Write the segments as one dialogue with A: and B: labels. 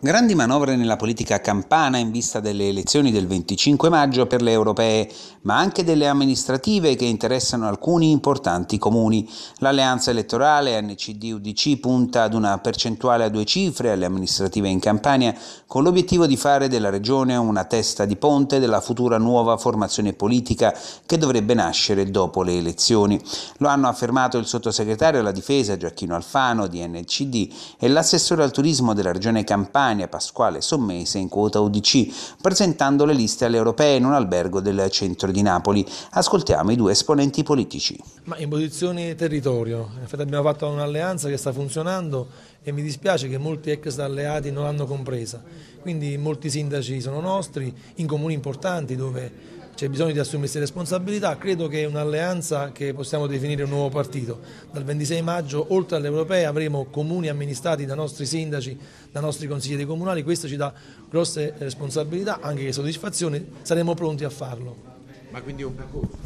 A: Grandi manovre nella politica campana in vista delle elezioni del 25 maggio per le europee, ma anche delle amministrative che interessano alcuni importanti comuni. L'alleanza elettorale NCD-UDC punta ad una percentuale a due cifre alle amministrative in Campania, con l'obiettivo di fare della regione una testa di ponte della futura nuova formazione politica che dovrebbe nascere dopo le elezioni. Lo hanno affermato il sottosegretario alla difesa Giacchino Alfano di NCD e l'assessore al turismo della regione Campania Germania, Pasquale Sommese in quota UDC, presentando le liste alle europee in un albergo del centro di Napoli. Ascoltiamo i due esponenti politici.
B: Ma in posizione territorio, in effetti abbiamo fatto un'alleanza che sta funzionando e mi dispiace che molti ex alleati non l'hanno compresa. Quindi molti sindaci sono nostri, in comuni importanti dove c'è bisogno di assumersi responsabilità, credo che un'alleanza che possiamo definire un nuovo partito. Dal 26 maggio, oltre all'Europea, avremo comuni amministrati da nostri sindaci, da nostri consiglieri comunali, questo ci dà grosse responsabilità, anche che soddisfazione, saremo pronti a farlo. Ma quindi è un percorso?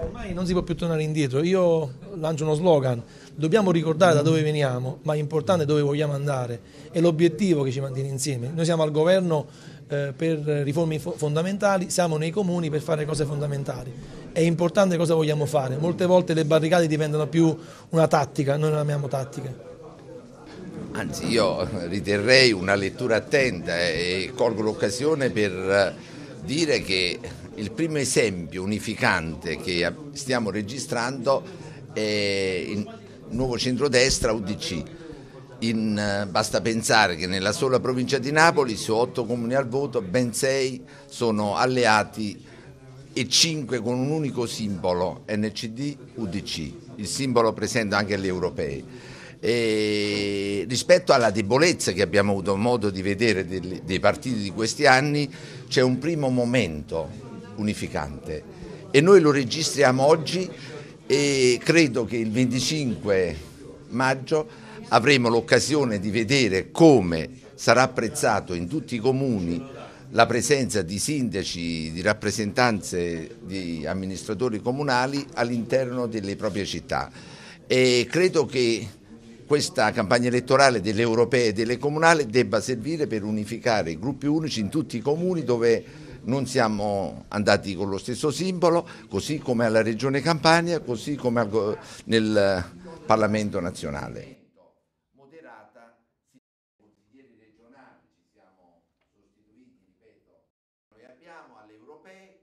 B: ormai non si può più tornare indietro. Io lancio uno slogan, dobbiamo ricordare da dove veniamo, ma è importante dove vogliamo andare. È l'obiettivo che ci mantiene insieme. Noi siamo al governo eh, per riforme fondamentali, siamo nei comuni per fare cose fondamentali. È importante cosa vogliamo fare. Molte volte le barricate diventano più una tattica, noi non amiamo tattiche.
C: Anzi, io riterrei una lettura attenta eh, e colgo l'occasione per eh, dire che il primo esempio unificante che stiamo registrando è il nuovo centrodestra UDC. In, eh, basta pensare che nella sola provincia di Napoli su otto comuni al voto ben sei sono alleati e cinque con un unico simbolo NCD UDC, il simbolo presente anche agli europei. E rispetto alla debolezza che abbiamo avuto modo di vedere dei partiti di questi anni, c'è un primo momento unificante e noi lo registriamo oggi e credo che il 25 maggio avremo l'occasione di vedere come sarà apprezzato in tutti i comuni la presenza di sindaci, di rappresentanze di amministratori comunali all'interno delle proprie città e credo che questa campagna elettorale delle europee e delle comunali debba servire per unificare i gruppi unici in tutti i comuni dove non siamo andati con lo stesso simbolo, così come alla Regione Campania, così come nel Parlamento nazionale.
B: alle